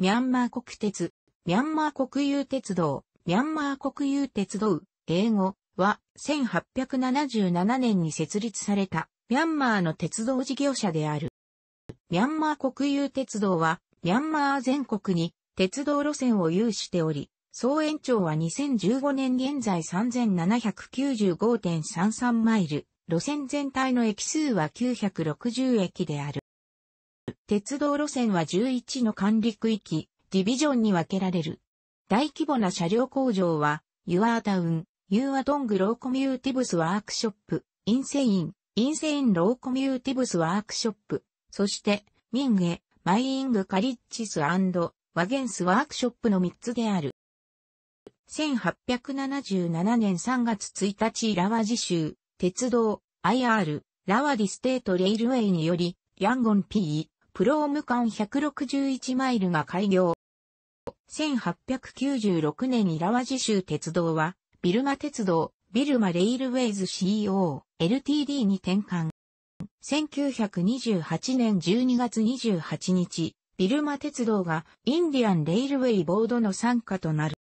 ミャンマー国鉄、ミャンマー国有鉄道、ミャンマー国有鉄道、英語は1877年に設立されたミャンマーの鉄道事業者である。ミャンマー国有鉄道はミャンマー全国に鉄道路線を有しており、総延長は2015年現在3795.33マイル、路線全体の駅数は960駅である。鉄道路線は11の管理区域、ディビジョンに分けられる。大規模な車両工場は、ユアータウン、ユーアトングローコミューティブスワークショップ、インセイン、インセインローコミューティブスワークショップ、そして、ミンゲ、マイイングカリッチスワゲンスワークショップの3つである。1877年3月1日ラワジ州、鉄道、IR、ラワディステートレイルウェイにより、ヤンゴン P、プローム間161マイルが開業。1896年イラワジ州鉄道は、ビルマ鉄道、ビルマレイルウェイズ CO、LTD に転換。1928年12月28日、ビルマ鉄道がインディアンレイルウェイボードの参加となる。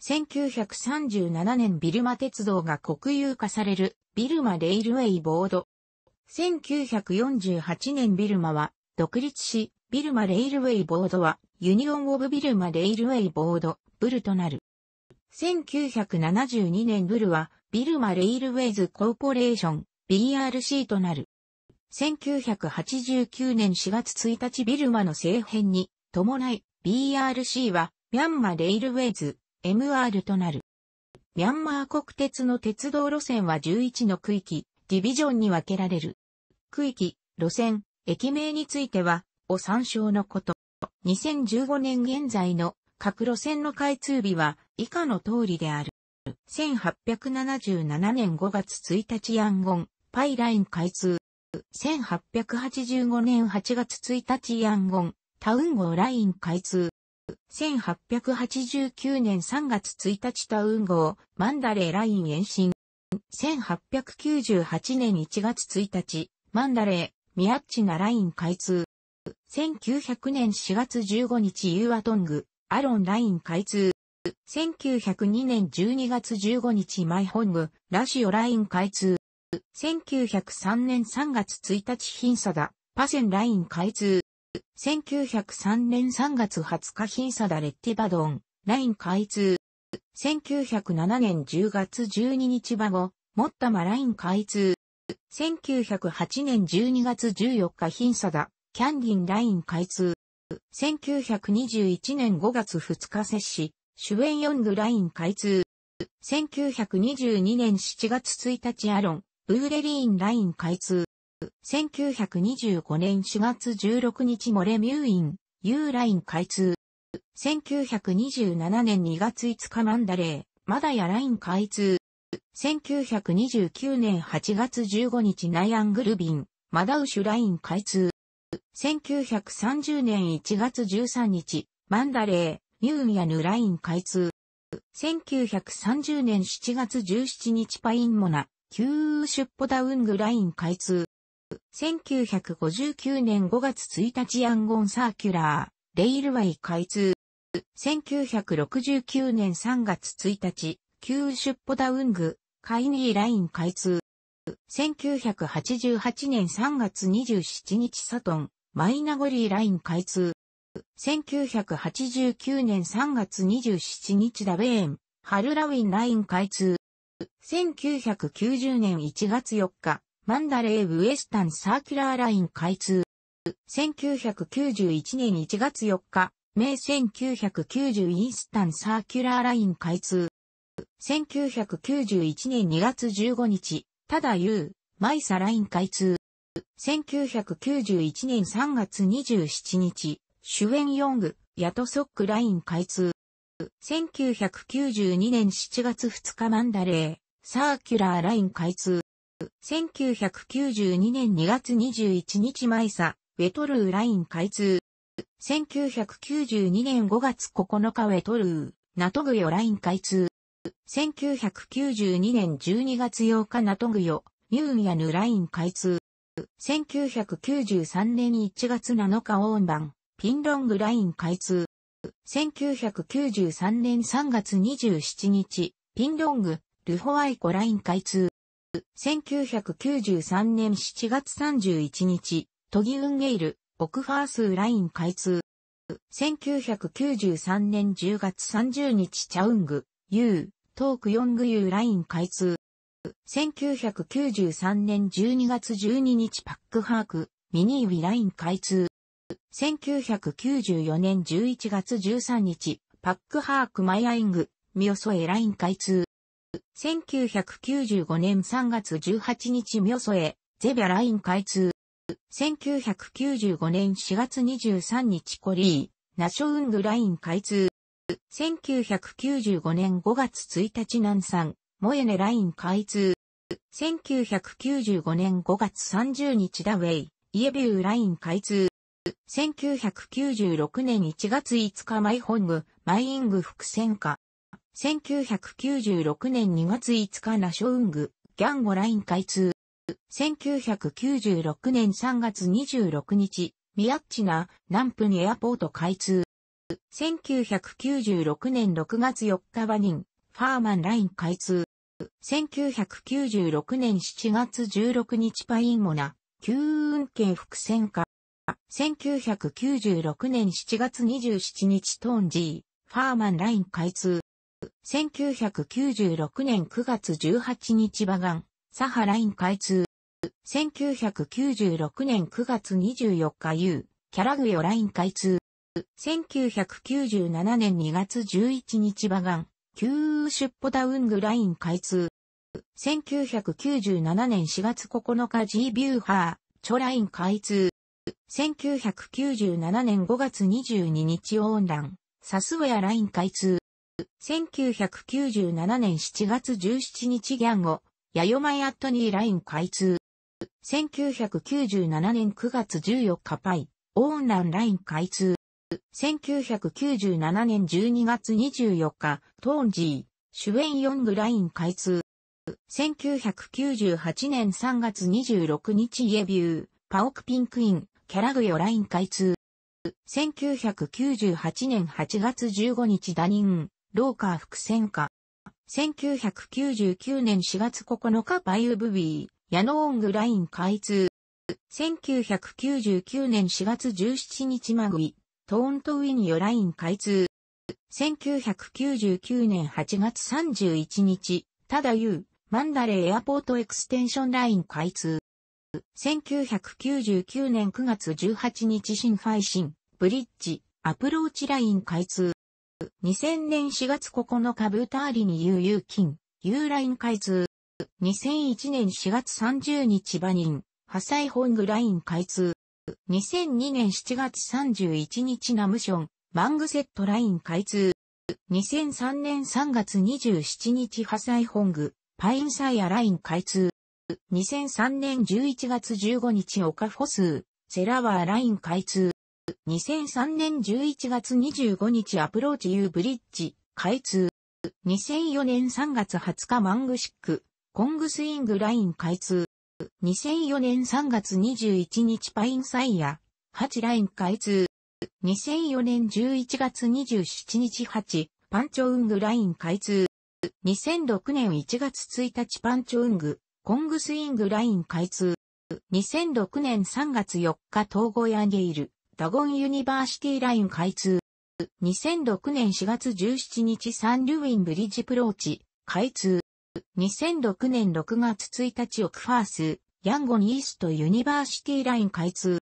1937年ビルマ鉄道が国有化されるビルマレイルウェイボード。1948年ビルマは独立し、ビルマレイルウェイボードは、ユニオン・オブ・ビルマレイルウェイボード、ブルとなる。1972年ブルは、ビルマレイルウェイズ・コーポレーション、BRC となる。1989年4月1日ビルマの政変に伴い BRC はミャンマレイルウェイズ MR となる。ミャンマー国鉄の鉄道路線は11の区域、ディビジョンに分けられる。区域、路線、駅名については、を参照のこと。2015年現在の各路線の開通日は以下の通りである。1877年5月1日ヤンゴン、パイライン開通。1885年8月1日ヤンゴン、タウン号ライン開通。1889年3月1日タウン号、マンダレーライン延伸。1898年1月1日、マンダレー、ミアッチナライン開通。1900年4月15日ユーアトング、アロンライン開通。1902年12月15日マイホング、ラジオライン開通。1903年3月1日ヒンサダ、パセンライン開通。1903年3月20日ヒンサダレッティバドン、ライン開通。1907年10月12日バゴ、モッタマライン開通。1908年12月14日ンサだ、キャンディンライン開通。1921年5月2日摂氏、シュエンヨングライン開通。1922年7月1日アロン、ブーレリーンライン開通。1925年4月16日モレミューイン、ユーライン開通。1927年2月5日マンダレー、マダヤライン開通。1929年8月15日ナイアングルビン、マダウシュライン開通。1930年1月13日、マンダレー、ニューミアヌライン開通。1930年7月17日パインモナ、キューシュッポダウングライン開通。1959年5月1日ヤンゴンサーキュラー、レイルワイ開通。1969年3月1日、旧出歩ダウング、カイニーライン開通。1988年3月27日サトン、マイナゴリーライン開通。1989年3月27日ダベーン、ハルラウィンライン開通。1990年1月4日、マンダレーブエスタンサーキュラーライン開通。1991年1月4日、名1990インスタンサーキュラーライン開通。1991年2月15日、ただゆう、マイサライン開通。1991年3月27日、主演ヨング、ヤトソックライン開通。1992年7月2日マンダレー、サーキュラーライン開通。1992年2月21日マイサ、ウェトルーライン開通。1992年5月9日ウェトルー、ナトグヨライン開通。1992年12月8日ナトグヨ、ミューンヤヌライン開通。1993年1月7日オーンバン、ピンロングライン開通。1993年3月27日、ピンロング、ルホワイコライン開通。1993年7月31日、トギウンゲイル、オクファースーライン開通。1993年10月30日、チャウング、ユー、トークヨングユーライン開通。1993年12月12日パックハーク、ミニーウィライン開通。1994年11月13日、パックハークマイアイング、ミオソエライン開通。1995年3月18日ミオソエ、ゼビャライン開通。1995年4月23日コリー、ナショウングライン開通。1995年5月1日南山、モエネライン開通。1995年5月30日ダウェイ、イエビューライン開通。1996年1月5日マイホング、マイイング伏線化。1996年2月5日ナショウング、ギャンゴライン開通。1996年3月26日、ミヤッチナ、ナンプニエアポート開通。1996年6月4日バニン、ファーマンライン開通。1996年7月16日パインモナ、旧運慶伏線化。1996年7月27日トーン G、ファーマンライン開通。1996年9月18日バガン、サハライン開通。1996年9月24日ユー、キャラグヨライン開通。1997年2月11日バガン、旧出シュッポダウングライン開通。1997年4月9日 G ビューハー、チョライン開通。1997年5月22日オーンラン、サスウェアライン開通。1997年7月17日ギャンゴ、ヤヨマイアットニーライン開通。1997年9月14日パイ、オーンランライン開通。1997年12月24日、トーンジー、主演ヨングライン開通。1998年3月26日イエビュー、パオクピンクイン、キャラグヨライン開通。1998年8月15日ダニン、ローカー伏線化。1999年4月9日バイウブビー、ヤノオングライン開通。1999年4月17日マグイ、トーントウィニオライン開通。1999年8月31日、ただゆう、マンダレーエアポートエクステンションライン開通。1999年9月18日新ファイシン、ブリッジ、アプローチライン開通。2000年4月9日ブーターリにキン、金、ーライン開通。2001年4月30日バニン、ハサイホングライン開通。2002年7月31日ナムション、マングセットライン開通。2003年3月27日ハサイ本グ、パインサイアライン開通。2003年11月15日オカフォス、セラワーライン開通。2003年11月25日アプローチユーブリッジ、開通。2004年3月20日マングシック、コングスイングライン開通。2004年3月21日パインサイヤ、8ライン開通。2004年11月27日8、パンチョウングライン開通。2006年1月1日パンチョウング、コングスイングライン開通。2006年3月4日東郷ヤンゲイル、ダゴンユニバーシティライン開通。2006年4月17日サンルウィンブリッジプローチ、開通。2006年6月1日オクファース、ヤンゴンイーストユニバーシティライン開通。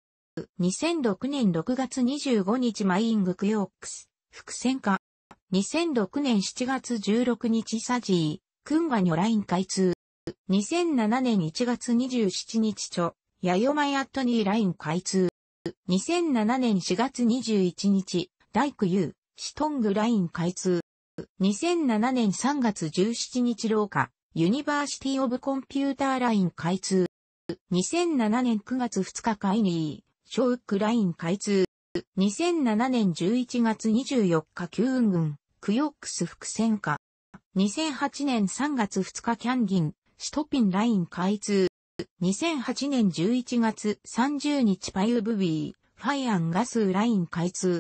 2006年6月25日マイングクヨークス、伏線化。2006年7月16日サジー、クンガニョライン開通。2007年1月27日チョ、ヤヨマヤットニーライン開通。2007年4月21日、大工ユー、シトングライン開通。2007年3月17日廊下、ユニバーシティオブコンピューターライン開通。2007年9月2日会議、ショウックライン開通。2007年11月24日旧運軍、クヨックス伏線化。2008年3月2日キャンギン、シトピンライン開通。2008年11月30日パユブビー、ファイアンガスライン開通。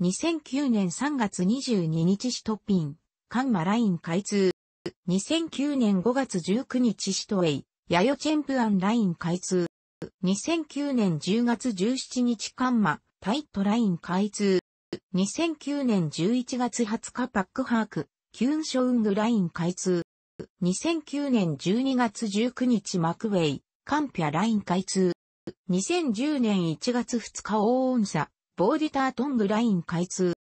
2009年3月22日シトピン、カンマライン開通、2009年5月19日シトウェイ、ヤヨチェンプアンライン開通、2009年10月17日カンマ、タイットライン開通、2009年11月20日パックハーク、キュンショウングライン開通、2009年12月19日マクウェイ、カンピャライン開通、2010年1月2日オーオンサ、ボーディタートングライン開通。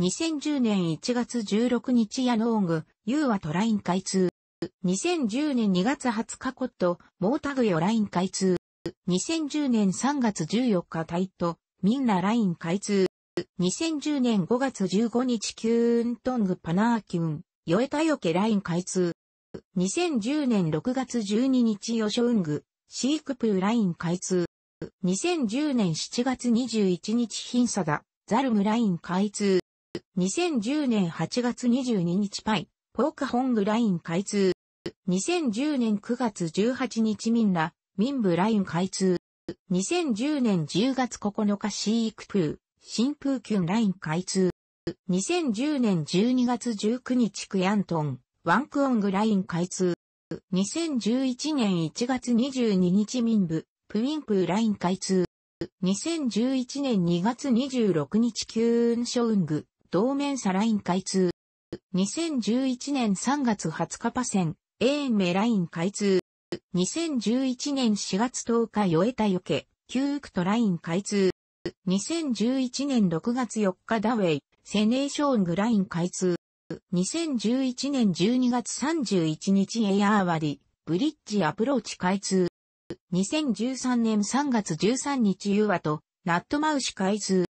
2010年1月16日ヤノーング、ユーワトライン開通。2010年2月20日コット、モータグヨライン開通。2010年3月14日タイト、ミンナライン開通。2010年5月15日キューントングパナーキュン、ヨエタヨケライン開通。2010年6月12日ヨショウング、シークプーライン開通。2010年7月21日品差だ、ザルムライン開通。2010年8月22日パイ、ポーカホングライン開通。2010年9月18日ミンラ、ミンブライン開通。2010年10月9日シークプー、プーキュンライン開通。2010年12月19日クヤントン、ワンクオングライン開通。2011年1月22日ミンブ、プインプーライン開通。2011年2月26日キュンショウング、同面サライン開通。2011年3月20日パセン、エーンメライン開通。2011年4月10日ヨエタヨケ、キュークトライン開通。2011年6月4日ダウェイ、セネーショングライン開通。2011年12月31日エアー割、ブリッジアプローチ開通。2013年3月13日ユーアと、ナットマウシ開通。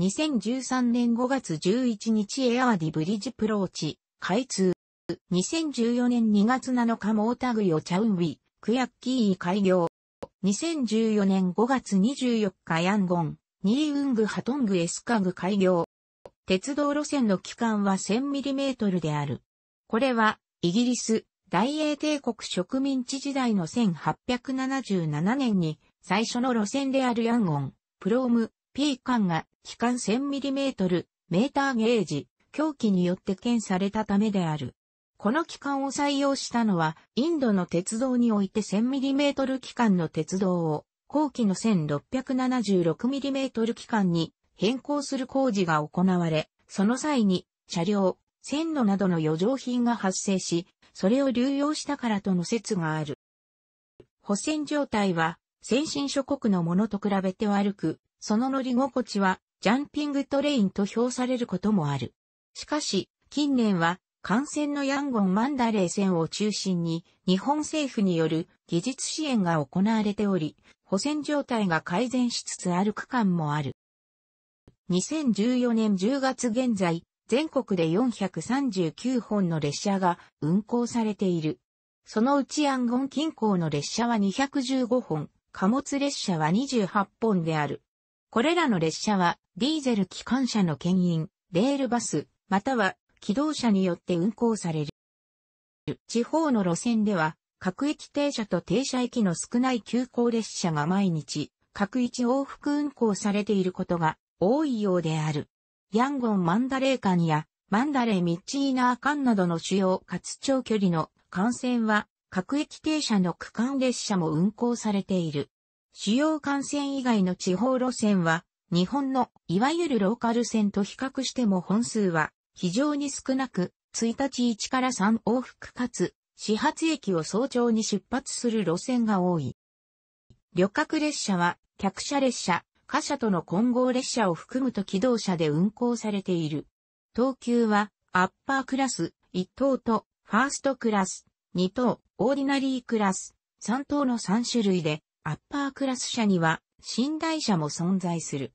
2013年5月11日エアーディブリッジプローチ、開通。2014年2月7日モータグヨチャウンウィ、クヤッキー開業。2014年5月24日ヤンゴン、ニーウングハトングエスカグ開業。鉄道路線の期間は 1000mm である。これは、イギリス、大英帝国植民地時代の1877年に最初の路線であるヤンゴン、プローム、ピーカンが機関 1000mm メーターゲージ、狂気によって検されたためである。この機関を採用したのは、インドの鉄道において 1000mm 機関の鉄道を、後期の 1676mm 機関に変更する工事が行われ、その際に、車両、線路などの余剰品が発生し、それを流用したからとの説がある。保線状態は、先進諸国のものと比べて悪く、その乗り心地は、ジャンピングトレインと評されることもある。しかし、近年は、感染のヤンゴンマンダレー線を中心に、日本政府による技術支援が行われており、保線状態が改善しつつある区間もある。2014年10月現在、全国で439本の列車が運行されている。そのうちアンゴン近郊の列車は215本、貨物列車は28本である。これらの列車はディーゼル機関車の牽引、レールバス、または機動車によって運行される。地方の路線では、各駅停車と停車駅の少ない急行列車が毎日、各一往復運行されていることが多いようである。ヤンゴンマンダレー間やマンダレーミッチーナー館などの主要かつ長距離の幹線は各駅停車の区間列車も運行されている。主要幹線以外の地方路線は日本のいわゆるローカル線と比較しても本数は非常に少なく1日1から3往復かつ始発駅を早朝に出発する路線が多い。旅客列車は客車列車、貨車との混合列車を含むと機動車で運行されている。東急は、アッパークラス、1等と、ファーストクラス、2等、オーディナリークラス、3等の3種類で、アッパークラス車には、寝台車も存在する。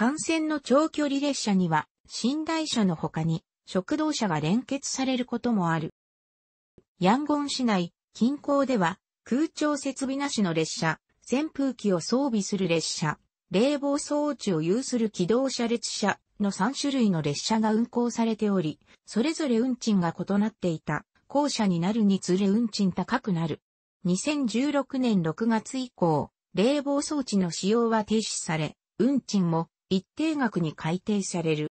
幹線の長距離列車には、寝台車の他に、食堂車が連結されることもある。ヤンゴン市内、近郊では、空調設備なしの列車、扇風機を装備する列車、冷房装置を有する機動車列車の3種類の列車が運行されており、それぞれ運賃が異なっていた。後者になるにつれ運賃高くなる。2016年6月以降、冷房装置の使用は停止され、運賃も一定額に改定される。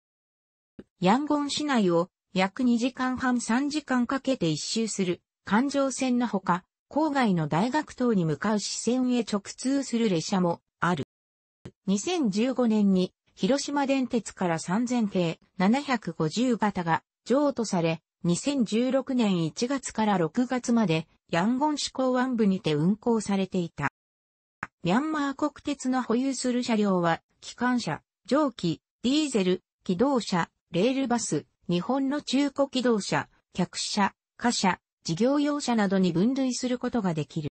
ヤンゴン市内を約2時間半3時間かけて一周する環状線のほか、郊外の大学等に向かう支線へ直通する列車もある。2015年に広島電鉄から3000系750型が譲渡され、2016年1月から6月までヤンゴン市港湾部にて運行されていた。ミャンマー国鉄の保有する車両は、機関車、蒸気、ディーゼル、機動車、レールバス、日本の中古機動車、客車、貨車、事業用車などに分類することができる。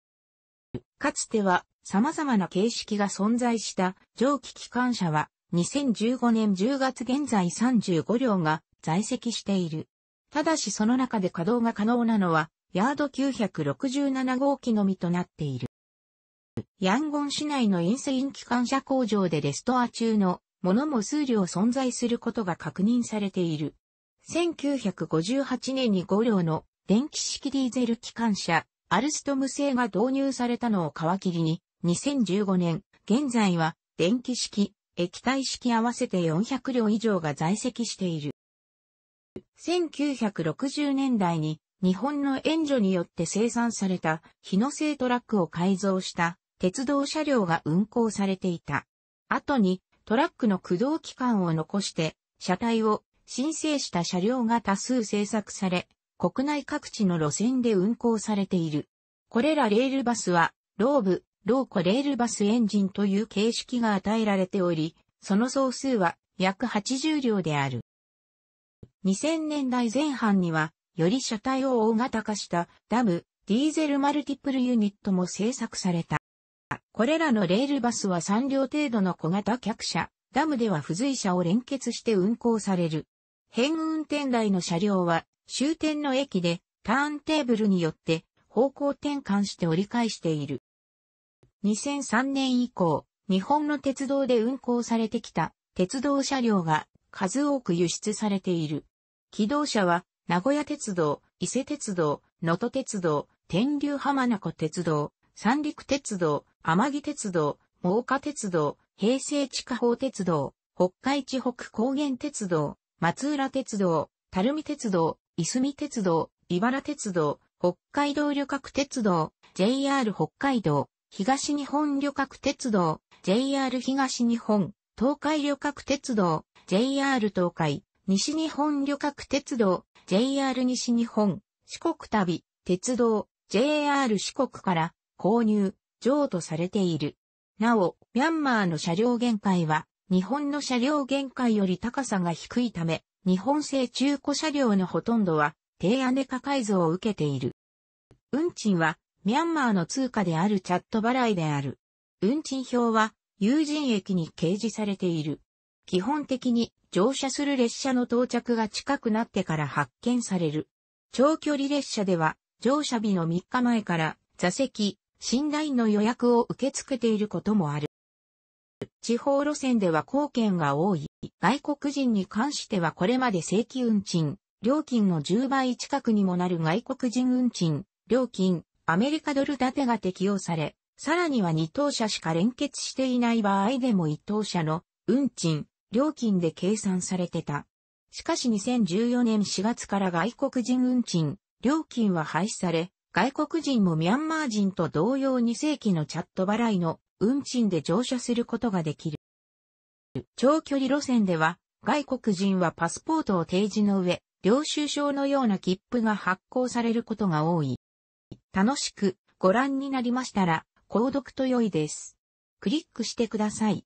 かつては様々な形式が存在した蒸気機関車は2015年10月現在35両が在籍している。ただしその中で稼働が可能なのはヤード967号機のみとなっている。ヤンゴン市内のインセイン機関車工場でレストア中のものも数量存在することが確認されている。1958年に5両の電気式ディーゼル機関車アルストム製が導入されたのを皮切りに、2015年、現在は電気式、液体式合わせて400両以上が在籍している。1960年代に日本の援助によって生産された日野製トラックを改造した鉄道車両が運行されていた。後にトラックの駆動期間を残して車体を申請した車両が多数製作され、国内各地の路線で運行されている。これらレールバスは、ローブ、ローコレールバスエンジンという形式が与えられており、その総数は約80両である。2000年代前半には、より車体を大型化したダム、ディーゼルマルティプルユニットも製作された。これらのレールバスは3両程度の小型客車、ダムでは付随車を連結して運行される。変運転台の車両は終点の駅でターンテーブルによって方向転換して折り返している。2003年以降、日本の鉄道で運行されてきた鉄道車両が数多く輸出されている。起動車は名古屋鉄道、伊勢鉄道、能登鉄道、天竜浜名湖鉄道、三陸鉄道、天城鉄道、真岡鉄道、平成地下法鉄道、北海地北高原鉄道、松浦鉄道、垂水鉄道、いすみ鉄道、茨鉄道、北海道旅客鉄道、JR 北海道、東日本旅客鉄道、JR 東日本、東海旅客鉄道、JR 東海、西日本旅客鉄道、JR 西日本、四国旅、鉄道、JR 四国から購入、譲渡されている。なお、ミャンマーの車両限界は、日本の車両限界より高さが低いため、日本製中古車両のほとんどは低屋根化改造を受けている。運賃はミャンマーの通貨であるチャット払いである。運賃表は有人駅に掲示されている。基本的に乗車する列車の到着が近くなってから発見される。長距離列車では乗車日の3日前から座席、寝台の予約を受け付けていることもある。地方路線では貢献が多い。外国人に関してはこれまで正規運賃、料金の10倍近くにもなる外国人運賃、料金、アメリカドル建てが適用され、さらには2等車しか連結していない場合でも1等車の運賃、料金で計算されてた。しかし2014年4月から外国人運賃、料金は廃止され、外国人もミャンマー人と同様に正規のチャット払いの運賃で乗車することができる。長距離路線では、外国人はパスポートを提示の上、領収証のような切符が発行されることが多い。楽しくご覧になりましたら、購読と良いです。クリックしてください。